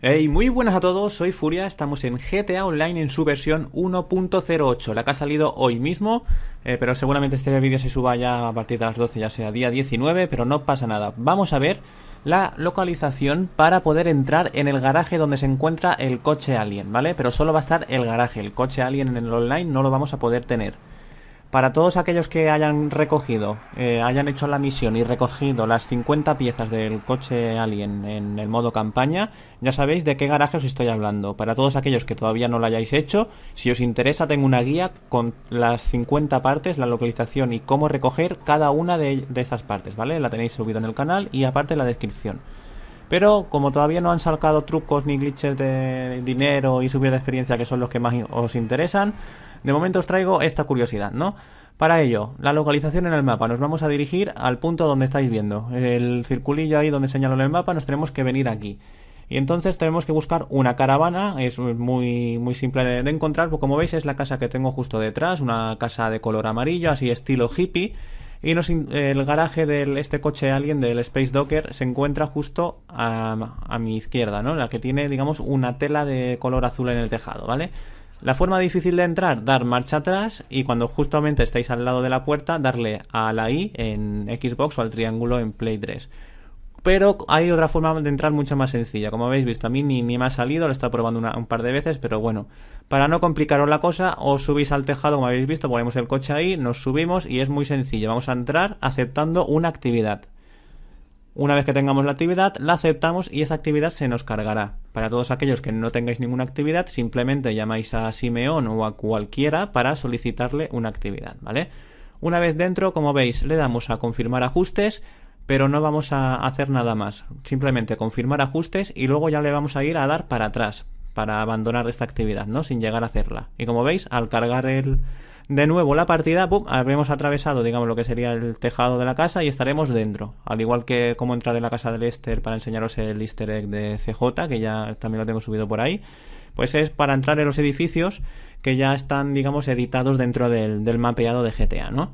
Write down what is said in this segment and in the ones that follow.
Hey, muy buenas a todos, soy Furia, estamos en GTA Online en su versión 1.08, la que ha salido hoy mismo, eh, pero seguramente este vídeo se suba ya a partir de las 12, ya sea día 19, pero no pasa nada. Vamos a ver la localización para poder entrar en el garaje donde se encuentra el coche alien, ¿vale? Pero solo va a estar el garaje, el coche alien en el online no lo vamos a poder tener. Para todos aquellos que hayan recogido, eh, hayan hecho la misión y recogido las 50 piezas del coche Alien en el modo campaña, ya sabéis de qué garaje os estoy hablando. Para todos aquellos que todavía no lo hayáis hecho, si os interesa tengo una guía con las 50 partes, la localización y cómo recoger cada una de, de esas partes, ¿vale? La tenéis subido en el canal y aparte en la descripción. Pero como todavía no han sacado trucos ni glitches de dinero y subir de experiencia, que son los que más os interesan, de momento os traigo esta curiosidad, ¿no? Para ello, la localización en el mapa. Nos vamos a dirigir al punto donde estáis viendo. El circulillo ahí donde señalo en el mapa, nos tenemos que venir aquí. Y entonces tenemos que buscar una caravana, es muy, muy simple de, de encontrar, pues como veis es la casa que tengo justo detrás, una casa de color amarillo, así estilo hippie y el garaje de este coche alguien del Space Docker se encuentra justo a, a, mi izquierda, ¿no? La que tiene, digamos, una tela de color azul en el tejado, ¿vale? La forma difícil de entrar, dar marcha atrás y cuando justamente estáis al lado de la puerta, darle a la I en Xbox o al triángulo en Play 3. Pero hay otra forma de entrar mucho más sencilla. Como habéis visto, a mí ni, me ha salido, lo he estado probando un par de veces, pero bueno, para no complicaros la cosa, os subís al tejado, como habéis visto, ponemos el coche ahí, nos subimos y es muy sencillo. Vamos a entrar aceptando una actividad. Una vez que tengamos la actividad, la aceptamos y esa actividad se nos cargará. Para todos aquellos que no tengáis ninguna actividad, simplemente llamáis a Simeón o a cualquiera para solicitarle una actividad, ¿vale? Una vez dentro, como veis, le damos a confirmar ajustes, pero no vamos a hacer nada más. Simplemente confirmar ajustes y luego ya le vamos a ir a dar para atrás para abandonar esta actividad, ¿no? Sin llegar a hacerla. Y como veis, al cargar el de nuevo la partida, ¡pum! habremos atravesado, digamos, lo que sería el tejado de la casa y estaremos dentro. Al igual que cómo entrar en la casa del Lester para enseñaros el easter egg de CJ, que ya también lo tengo subido por ahí, pues es para entrar en los edificios que ya están, digamos, editados dentro del, del mapeado de GTA, ¿no?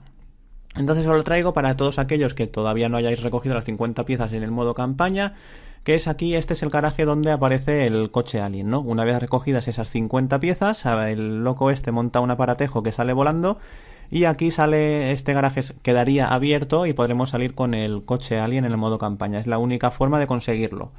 Entonces os lo traigo para todos aquellos que todavía no hayáis recogido las 50 piezas en el modo campaña, que es aquí, este es el garaje donde aparece el coche alien, ¿no? Una vez recogidas esas 50 piezas, el loco este monta un aparatejo que sale volando y aquí sale este garaje quedaría abierto y podremos salir con el coche alien en el modo campaña. Es la única forma de conseguirlo.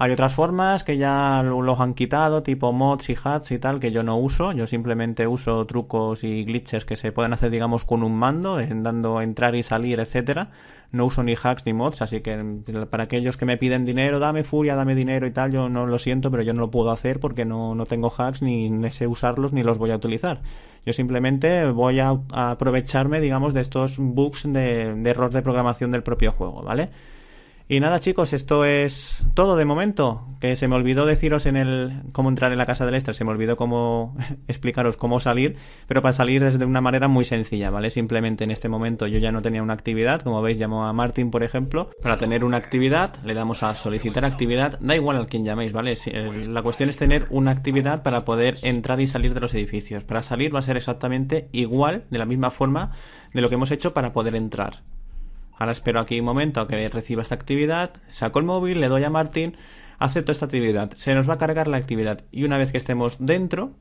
Hay otras formas que ya los han quitado, tipo mods y hats y tal, que yo no uso. Yo simplemente uso trucos y glitches que se pueden hacer, digamos, con un mando, dando entrar y salir, etcétera. No uso ni hacks ni mods, así que mm, para aquellos que me piden dinero, dame furia, dame dinero y tal, yo no lo siento, pero yo no lo puedo hacer porque no, no tengo hacks, ni sé usarlos, ni los voy a utilizar. Yo simplemente voy a, aprovecharme, digamos, de estos bugs de, de error de programación del propio juego, ¿vale? Y nada, chicos, esto es todo de momento. Que se me olvidó deciros en el cómo entrar en la casa del extra, este, se me olvidó cómo explicaros cómo salir, pero para salir desde una manera muy sencilla, ¿vale? Simplemente en este momento yo ya no tenía una actividad, como veis, llamo a Martín por ejemplo, para tener una actividad, le damos a solicitar actividad, da igual al quien llaméis, ¿vale? Eh, la cuestión es tener una actividad para poder entrar y salir de los edificios. Para salir va a ser exactamente igual, de la misma forma de lo que hemos hecho para poder entrar. Ahora espero aquí un momento a que reciba esta actividad, saco el móvil, le doy a Martín, acepto esta actividad, se nos va a cargar la actividad y una vez que estemos dentro,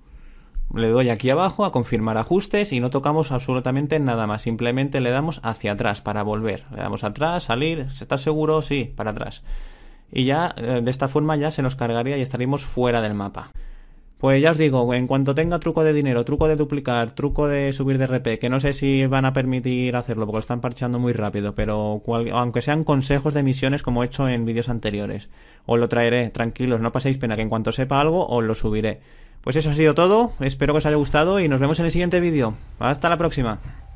le doy aquí abajo a confirmar ajustes y no tocamos absolutamente nada más, simplemente le damos hacia atrás para volver, le damos atrás, salir, está seguro? Sí, para atrás. Y ya eh, de esta forma ya se nos cargaría y estaríamos fuera del mapa. Pues ya os digo, en cuanto tenga truco de dinero, truco de duplicar, truco de subir de RP, que no sé si van a permitir hacerlo porque lo están parcheando muy rápido, pero aunque sean consejos de misiones como he hecho en vídeos anteriores, os lo traeré, tranquilos, no paséis pena, que en cuanto sepa algo os lo subiré. Pues eso ha sido todo, espero que os haya gustado y nos vemos en el siguiente vídeo. Hasta la próxima.